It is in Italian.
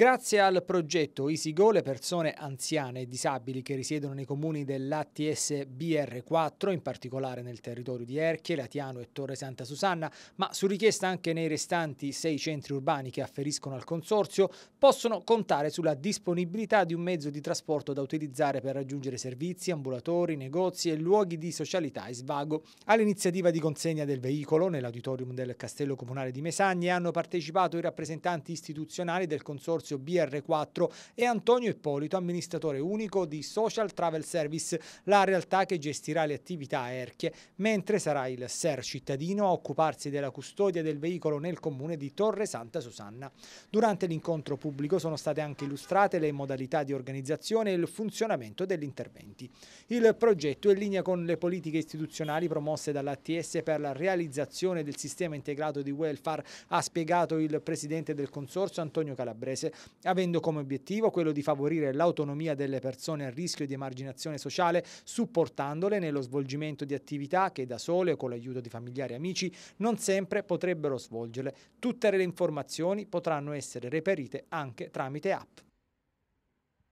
Grazie al progetto EasyGo le persone anziane e disabili che risiedono nei comuni dell'ATS BR4, in particolare nel territorio di Erchie, Latiano e Torre Santa Susanna, ma su richiesta anche nei restanti sei centri urbani che afferiscono al consorzio, possono contare sulla disponibilità di un mezzo di trasporto da utilizzare per raggiungere servizi, ambulatori, negozi e luoghi di socialità e svago. All'iniziativa di consegna del veicolo nell'auditorium del Castello Comunale di Mesagni hanno partecipato i rappresentanti istituzionali del consorzio consorzio BR4 e Antonio Ippolito, amministratore unico di Social Travel Service, la realtà che gestirà le attività aeree, mentre sarà il SER cittadino a occuparsi della custodia del veicolo nel comune di Torre Santa Susanna. Durante l'incontro pubblico sono state anche illustrate le modalità di organizzazione e il funzionamento degli interventi. Il progetto è in linea con le politiche istituzionali promosse dall'ATS per la realizzazione del sistema integrato di welfare, ha spiegato il presidente del consorzio Antonio Calabrese avendo come obiettivo quello di favorire l'autonomia delle persone a rischio di emarginazione sociale, supportandole nello svolgimento di attività che da sole o con l'aiuto di familiari e amici non sempre potrebbero svolgere. Tutte le informazioni potranno essere reperite anche tramite app.